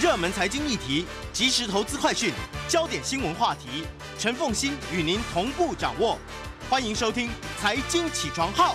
热门财经议题，即时投资快讯，焦点新闻话题，陈凤欣与您同步掌握。欢迎收听《财经起床号》。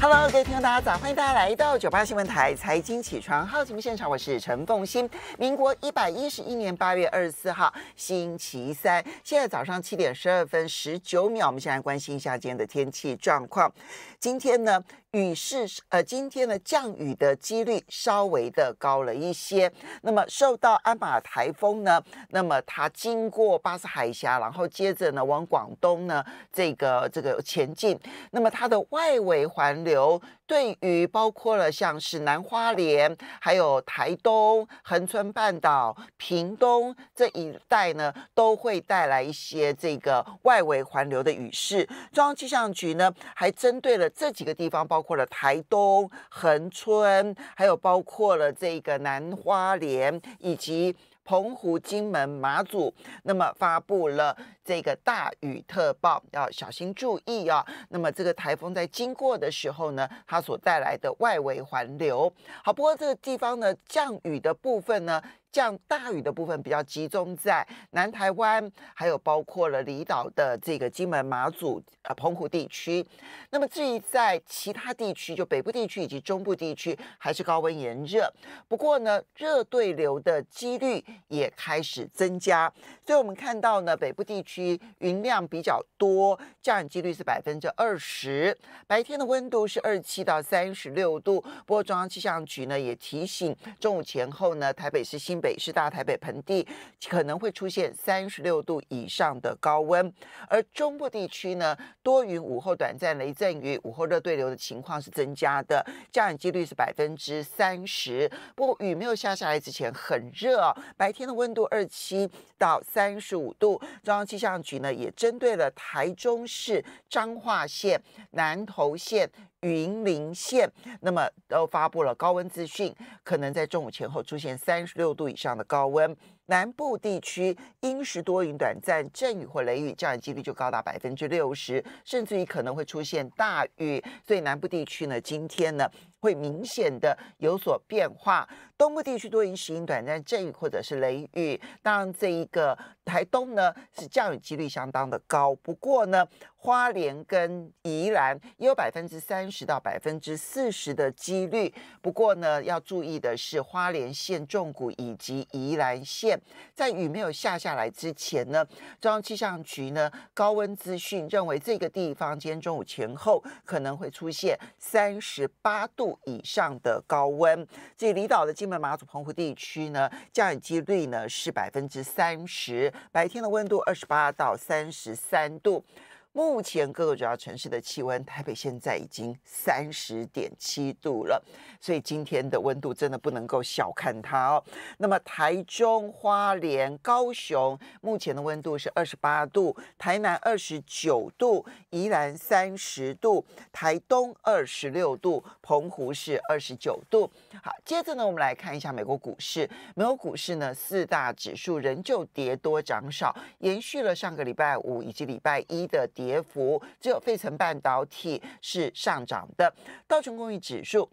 Hello，各位听众大家早，欢迎大家来到九八新闻台《财经起床号》节目现场，我是陈凤欣。民国一百一十一年八月二十四号，星期三，现在早上七点十二分十九秒。我们先来关心一下今天的天气状况。今天呢？雨势，呃，今天的降雨的几率稍微的高了一些。那么，受到安马台风呢，那么它经过巴士海峡，然后接着呢往广东呢这个这个前进。那么它的外围环流，对于包括了像是南花莲、还有台东、恒春半岛、屏东这一带呢，都会带来一些这个外围环流的雨势。中央气象局呢，还针对了这几个地方包。包括了台东、恒春，还有包括了这个南花莲以及澎湖、金门、马祖，那么发布了这个大雨特报，要小心注意啊。那么这个台风在经过的时候呢，它所带来的外围环流好，不过这个地方呢，降雨的部分呢。降大雨的部分比较集中在南台湾，还有包括了离岛的这个金门、马祖、啊澎湖地区。那么至于在其他地区，就北部地区以及中部地区，还是高温炎热。不过呢，热对流的几率也开始增加，所以我们看到呢，北部地区云量比较多，降雨几率是百分之二十，白天的温度是二七到三十六度。不过中央气象局呢也提醒，中午前后呢，台北是新北是大台北盆地可能会出现三十六度以上的高温，而中部地区呢多云，午后短暂雷阵雨，午后热对流的情况是增加的，降雨几率是百分之三十。不过雨没有下下来之前很热，白天的温度二七到三十五度。中央气象局呢也针对了台中市彰化县南投县。云林县，那么都发布了高温资讯，可能在中午前后出现三十六度以上的高温。南部地区阴时多云，短暂阵雨或雷雨，降雨几率就高达百分之六十，甚至于可能会出现大雨。所以南部地区呢，今天呢会明显的有所变化。东部地区多云，时阴，短暂阵雨或者是雷雨。当然，这一个台东呢是降雨几率相当的高。不过呢，花莲跟宜兰也有百分之三十到百分之四十的几率。不过呢，要注意的是，花莲县重谷以及宜兰县，在雨没有下下来之前呢，中央气象局呢高温资讯认为，这个地方今天中午前后可能会出现三十八度以上的高温。这离岛的基马祖澎湖地区呢，降雨几率呢是百分之三十，白天的温度二十八到三十三度。目前各个主要城市的气温，台北现在已经三十点七度了，所以今天的温度真的不能够小看它哦。那么台中、花莲、高雄目前的温度是二十八度，台南二十九度，宜兰三十度，台东二十六度，澎湖是二十九度。好，接着呢，我们来看一下美国股市。美国股市呢，四大指数仍旧跌多涨少，延续了上个礼拜五以及礼拜一的。跌幅只有费城半导体是上涨的，道琼工业指数。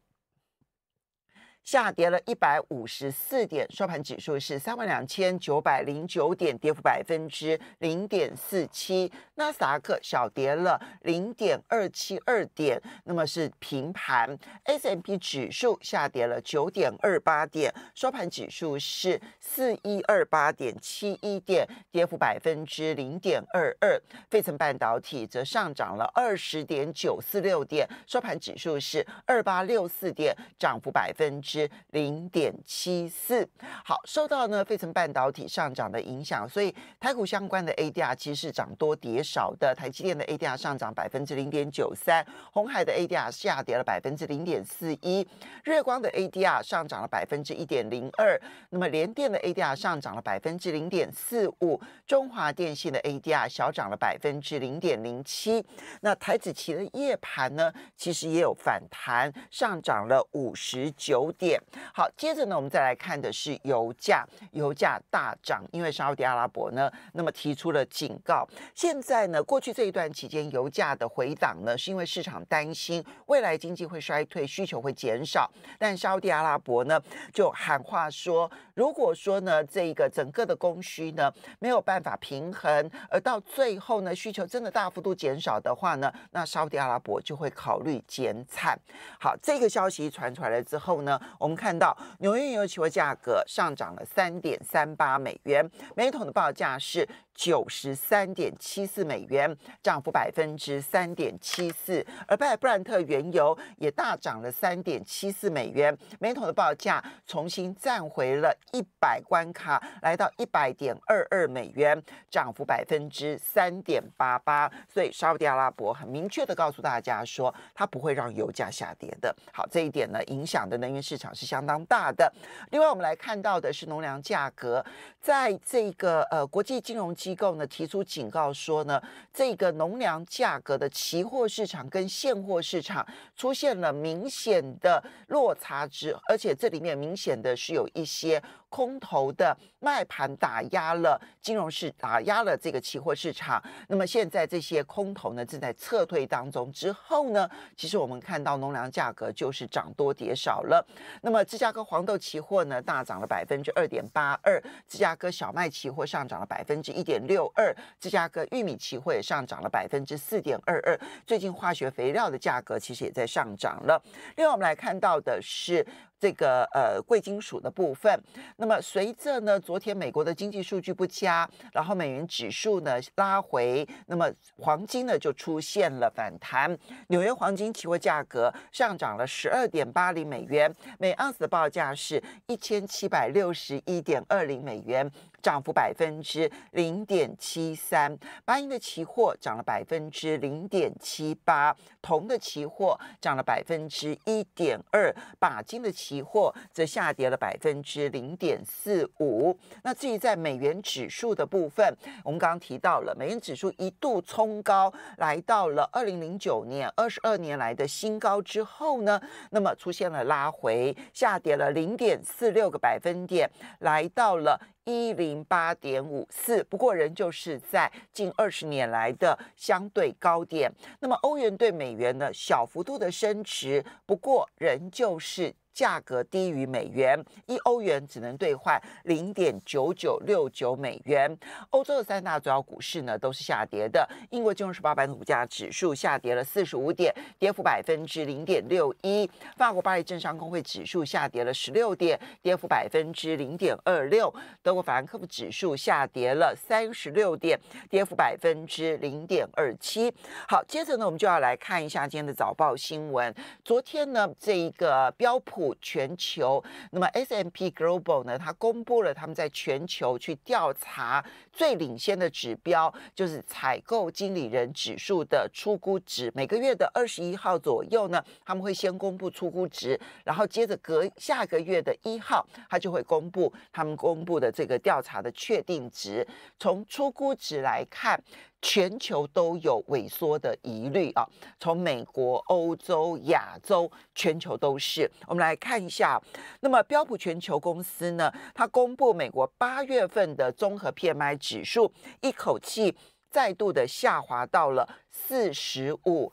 下跌了一百五十四点，收盘指数是三万两千九百零九点，跌幅百分之零点四七。纳斯达克小跌了零点二七二点，那么是平盘。S M P 指数下跌了九点二八点，收盘指数是四一二八点七一点，跌幅百分之零点二二。费城半导体则上涨了二十点九四六点，收盘指数是二八六四点，涨幅百分之。零点七四，好，受到呢费城半导体上涨的影响，所以台股相关的 ADR 其实是涨多跌少的。台积电的 ADR 上涨百分之零点九三，红海的 ADR 下跌了百分之零点四一，日光的 ADR 上涨了百分之一点零二，那么联电的 ADR 上涨了百分之零点四五，中华电信的 ADR 小涨了百分之零点零七。那台子期的夜盘呢，其实也有反弹，上涨了五十九点。好，接着呢，我们再来看的是油价，油价大涨，因为沙特阿拉伯呢，那么提出了警告。现在呢，过去这一段期间，油价的回档呢，是因为市场担心未来经济会衰退，需求会减少。但沙特阿拉伯呢，就喊话说，如果说呢，这一个整个的供需呢，没有办法平衡，而到最后呢，需求真的大幅度减少的话呢，那沙特阿拉伯就会考虑减产。好，这个消息传出来了之后呢。我们看到纽约原油期货价格上涨了三点三八美元，每桶的报价是。九十三点七四美元，涨幅百分之三点七四，而布兰特原油也大涨了三点七四美元，每桶的报价重新站回了一百关卡，来到一百点二二美元，涨幅百分之三点八八。所以沙特阿拉伯很明确的告诉大家说，它不会让油价下跌的。好，这一点呢，影响的能源市场是相当大的。另外，我们来看到的是农粮价格，在这个呃国际金融。机构呢提出警告说呢，这个农粮价格的期货市场跟现货市场出现了明显的落差值，而且这里面明显的是有一些。空头的卖盘打压了金融市，打压了这个期货市场。那么现在这些空头呢正在撤退当中。之后呢，其实我们看到农粮价格就是涨多跌少了。那么芝加哥黄豆期货呢大涨了百分之二点八二，芝加哥小麦期货上涨了百分之一点六二，芝加哥玉米期货也上涨了百分之四点二二。最近化学肥料的价格其实也在上涨了。另外我们来看到的是。这个呃贵金属的部分，那么随着呢昨天美国的经济数据不佳，然后美元指数呢拉回，那么黄金呢就出现了反弹。纽约黄金期货价格上涨了十二点八零美元每盎司，的报价是一千七百六十一点二零美元，涨幅百分之零点七三。白银的期货涨了百分之零点七八，铜的期货涨了百分之一点二，钯金的期。期货则下跌了百分之零点四五。那至于在美元指数的部分，我们刚刚提到了，美元指数一度冲高来到了二零零九年二十二年来的新高之后呢，那么出现了拉回，下跌了零点四六个百分点，来到了一零八点五四。不过仍旧是在近二十年来的相对高点。那么欧元对美元呢，小幅度的升值，不过仍旧是。价格低于美元，一欧元只能兑换零点九九六九美元。欧洲的三大主要股市呢都是下跌的。英国金融时报版股价指数下跌了四十五点，跌幅百分之零点六一。法国巴黎政商工会指数下跌了十六点，跌幅百分之零点二六。德国法兰克福指数下跌了三十六点，跌幅百分之零点二七。好，接着呢，我们就要来看一下今天的早报新闻。昨天呢，这一个标普。全球，那么 S M P Global 呢？它公布了他们在全球去调查最领先的指标，就是采购经理人指数的初估值。每个月的二十一号左右呢，他们会先公布初估值，然后接着隔下个月的一号，它就会公布他们公布的这个调查的确定值。从初估值来看。全球都有萎缩的疑虑啊，从美国、欧洲、亚洲，全球都是。我们来看一下，那么标普全球公司呢，它公布美国八月份的综合 PMI 指数，一口气再度的下滑到了四十五。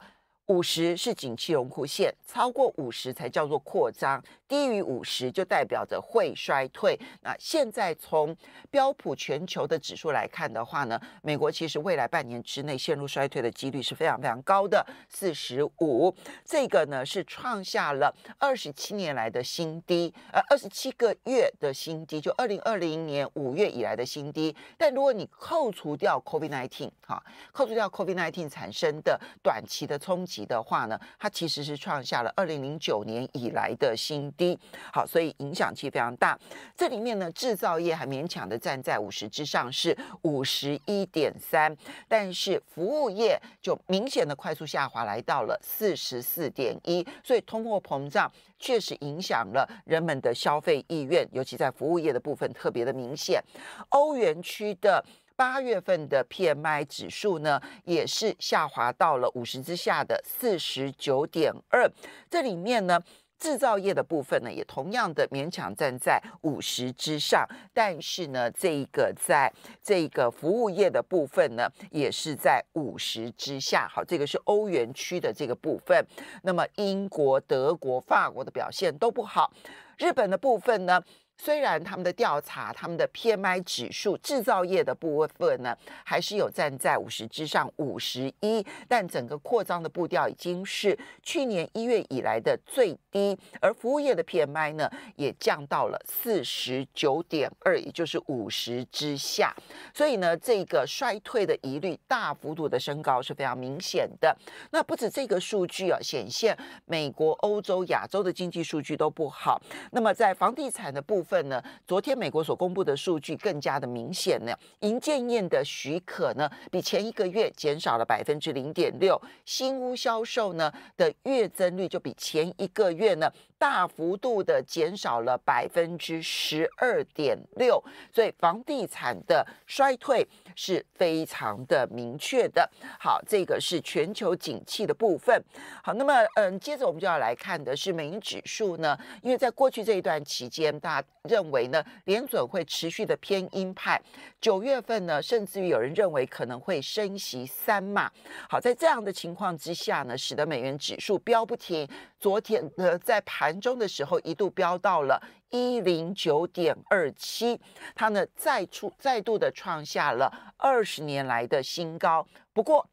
五十是景气荣枯线，超过五十才叫做扩张，低于五十就代表着会衰退。那现在从标普全球的指数来看的话呢，美国其实未来半年之内陷入衰退的几率是非常非常高的，四十五这个呢是创下了二十七年来的新低，呃，二十七个月的新低，就二零二零年五月以来的新低。但如果你扣除掉 COVID-19 哈，扣除掉 COVID-19 产生的短期的冲击。的话呢，它其实是创下了二零零九年以来的新低。好，所以影响其实非常大。这里面呢，制造业还勉强的站在五十之上，是五十一点三，但是服务业就明显的快速下滑，来到了四十四点一。所以通货膨胀确实影响了人们的消费意愿，尤其在服务业的部分特别的明显。欧元区的。八月份的 PMI 指数呢，也是下滑到了五十之下的四十九点二。这里面呢，制造业的部分呢，也同样的勉强站在五十之上，但是呢，这一个在这个服务业的部分呢，也是在五十之下。好，这个是欧元区的这个部分。那么，英国、德国、法国的表现都不好。日本的部分呢？虽然他们的调查、他们的 PMI 指数、制造业的部分呢，还是有站在五十之上，五十一，但整个扩张的步调已经是去年一月以来的最低。而服务业的 PMI 呢，也降到了四十九点二，也就是五十之下。所以呢，这个衰退的疑虑大幅度的升高是非常明显的。那不止这个数据啊，显现美国、欧洲、亚洲的经济数据都不好。那么在房地产的部，份呢？昨天美国所公布的数据更加的明显呢，营建业的许可呢，比前一个月减少了百分之零点六；新屋销售呢的月增率就比前一个月呢大幅度的减少了百分之十二点六。所以房地产的衰退是非常的明确的。好，这个是全球景气的部分。好，那么嗯，接着我们就要来看的是美元指数呢，因为在过去这一段期间，大认为呢，联准会持续的偏鹰派，九月份呢，甚至于有人认为可能会升息三码。好，在这样的情况之下呢，使得美元指数飙不停，昨天呢在盘中的时候一度飙到了一零九点二七，它呢再出再度的创下了二十年来的新高。不过，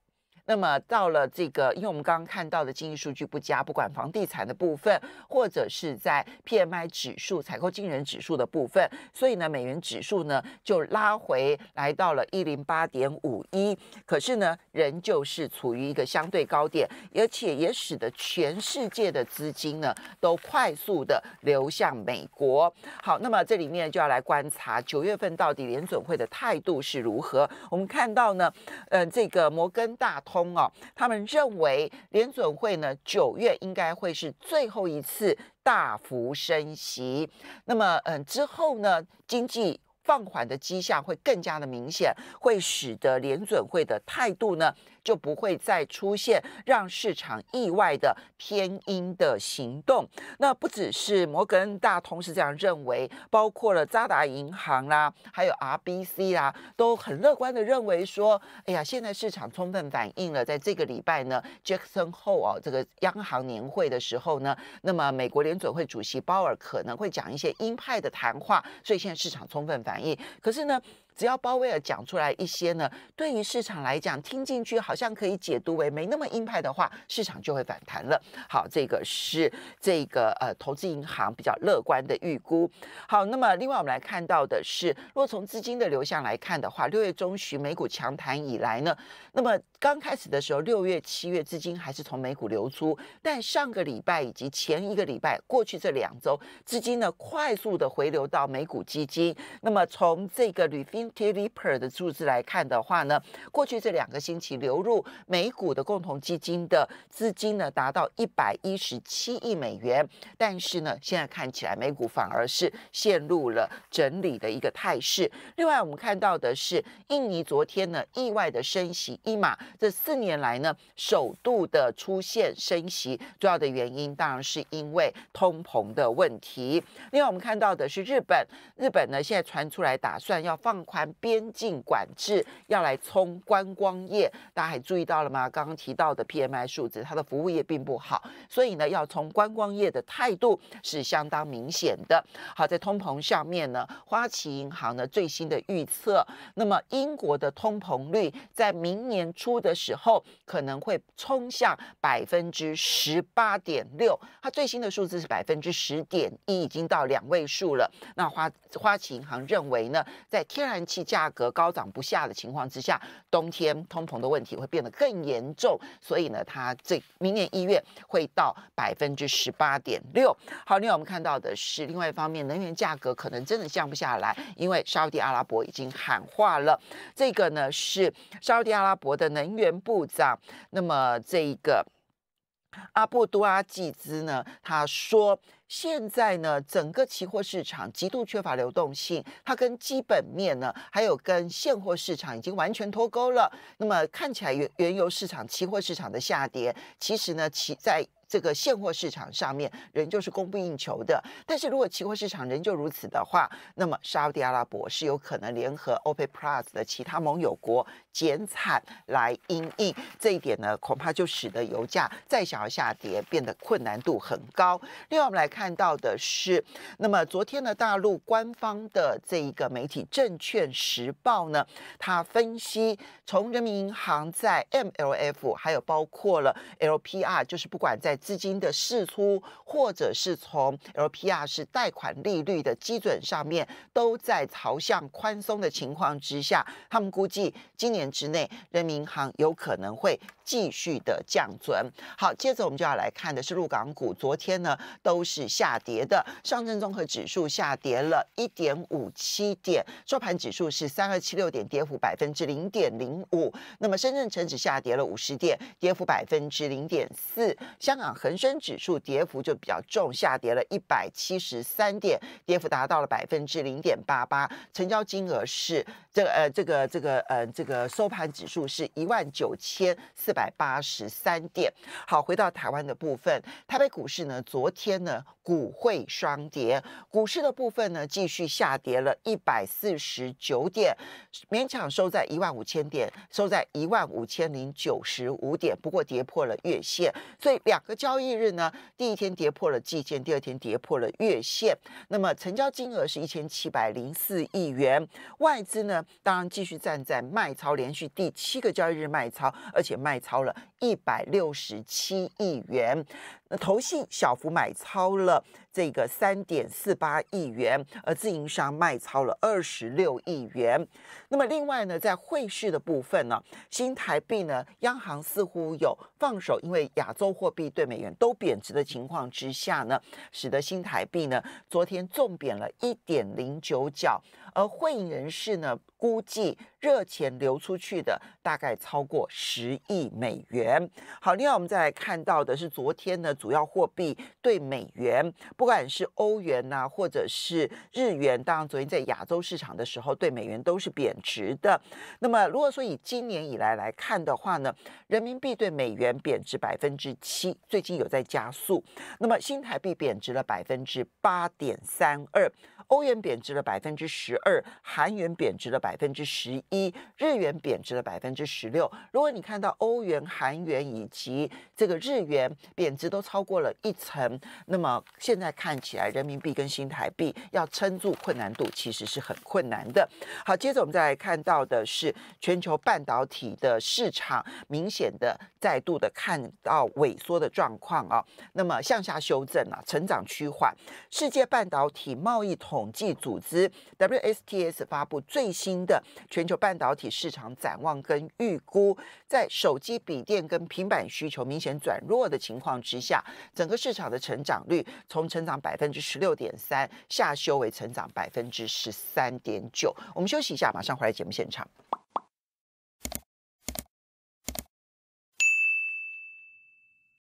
那么到了这个，因为我们刚刚看到的经济数据不佳，不管房地产的部分，或者是在 P M I 指数、采购经人指数的部分，所以呢，美元指数呢就拉回来到了一零八点五一，可是呢，仍旧是处于一个相对高点，而且也使得全世界的资金呢都快速的流向美国。好，那么这里面就要来观察九月份到底联准会的态度是如何。我们看到呢，嗯，这个摩根大通。哦，他们认为联准会呢，九月应该会是最后一次大幅升息。那么，嗯，之后呢，经济放缓的迹象会更加的明显，会使得联准会的态度呢？就不会再出现让市场意外的偏鹰的行动。那不只是摩根大通是这样认为，包括了渣打银行啦，还有 RBC 啦，都很乐观的认为说，哎呀，现在市场充分反映了，在这个礼拜呢，Jackson 后哦，这个央行年会的时候呢，那么美国联准会主席鲍尔可能会讲一些鹰派的谈话，所以现在市场充分反映。可是呢？只要鲍威尔讲出来一些呢，对于市场来讲，听进去好像可以解读为没那么鹰派的话，市场就会反弹了。好，这个是这个呃投资银行比较乐观的预估。好，那么另外我们来看到的是，若从资金的流向来看的话，六月中旬美股强弹以来呢，那么。刚开始的时候，六月、七月资金还是从美股流出，但上个礼拜以及前一个礼拜，过去这两周资金呢快速的回流到美股基金。那么从这个 r e f i n i t e r 的数字来看的话呢，过去这两个星期流入美股的共同基金的资金呢达到一百一十七亿美元。但是呢，现在看起来美股反而是陷入了整理的一个态势。另外，我们看到的是印尼昨天呢意外的升息一码。这四年来呢，首度的出现升息，主要的原因当然是因为通膨的问题。另外，我们看到的是日本，日本呢现在传出来打算要放宽边境管制，要来冲观光业。大家还注意到了吗？刚刚提到的 P M I 数字，它的服务业并不好，所以呢要冲观光业的态度是相当明显的。好，在通膨上面呢，花旗银行呢最新的预测，那么英国的通膨率在明年初。的时候可能会冲向百分之十八点六，它最新的数字是百分之十点一，已经到两位数了。那花花旗银行认为呢，在天然气价格高涨不下的情况之下，冬天通膨的问题会变得更严重，所以呢，它这明年一月会到百分之十八点六。好，另外我们看到的是，另外一方面，能源价格可能真的降不下来，因为沙地阿拉伯已经喊话了，这个呢是沙地阿拉伯的能。能源部长，那么这一个阿布都阿季兹呢？他说，现在呢，整个期货市场极度缺乏流动性，它跟基本面呢，还有跟现货市场已经完全脱钩了。那么看起来原原油市场、期货市场的下跌，其实呢，其在。这个现货市场上面仍旧是供不应求的，但是如果期货市场仍旧如此的话，那么沙特阿拉伯是有可能联合欧佩克 plus 的其他盟友国减产来应应这一点呢，恐怕就使得油价再想要下跌变得困难度很高。另外，我们来看到的是，那么昨天的大陆官方的这一个媒体《证券时报》呢，它分析从人民银行在 MLF 还有包括了 LPR，就是不管在资金的释出，或者是从 LPR 是贷款利率的基准上面，都在朝向宽松的情况之下，他们估计今年之内人民银行有可能会。继续的降准。好，接着我们就要来看的是陆港股，昨天呢都是下跌的。上证综合指数下跌了一点五七点，收盘指数是三二七六点，跌幅百分之零点零五。那么深圳成指下跌了五十点，跌幅百分之零点四。香港恒生指数跌幅就比较重，下跌了一百七十三点，跌幅达到了百分之零点八八。成交金额是这个呃这个这个呃这个收盘指数是一万九千四百。百八十三点。好，回到台湾的部分，台北股市呢，昨天呢股汇双跌，股市的部分呢继续下跌了一百四十九点，勉强收在一万五千点，收在一万五千零九十五点，不过跌破了月线。所以两个交易日呢，第一天跌破了季线，第二天跌破了月线。那么成交金额是一千七百零四亿元，外资呢当然继续站在卖超，连续第七个交易日卖超，而且卖超。超了。一百六十七亿元，那投信小幅买超了这个三点四八亿元，而自营商卖超了二十六亿元。那么另外呢，在汇市的部分呢，新台币呢，央行似乎有放手，因为亚洲货币对美元都贬值的情况之下呢，使得新台币呢，昨天重贬了一点零九角，而汇银人士呢，估计热钱流出去的大概超过十亿美元。好，另外我们再来看到的是昨天呢，主要货币对美元，不管是欧元呐，或者是日元，当然昨天在亚洲市场的时候，对美元都是贬值的。那么如果说以今年以来来看的话呢，人民币对美元贬值百分之七，最近有在加速。那么新台币贬值了百分之八点三二。欧元贬值了百分之十二，韩元贬值了百分之十一，日元贬值了百分之十六。如果你看到欧元、韩元以及这个日元贬值都超过了一成，那么现在看起来人民币跟新台币要撑住困难度其实是很困难的。好，接着我们再来看到的是全球半导体的市场明显的再度的看到萎缩的状况啊，那么向下修正啊，成长趋缓。世界半导体贸易统。统计组织 WSTS 发布最新的全球半导体市场展望跟预估，在手机、笔电跟平板需求明显转弱的情况之下，整个市场的成长率从成长百分之十六点三下修为成长百分之十三点九。我们休息一下，马上回来节目现场。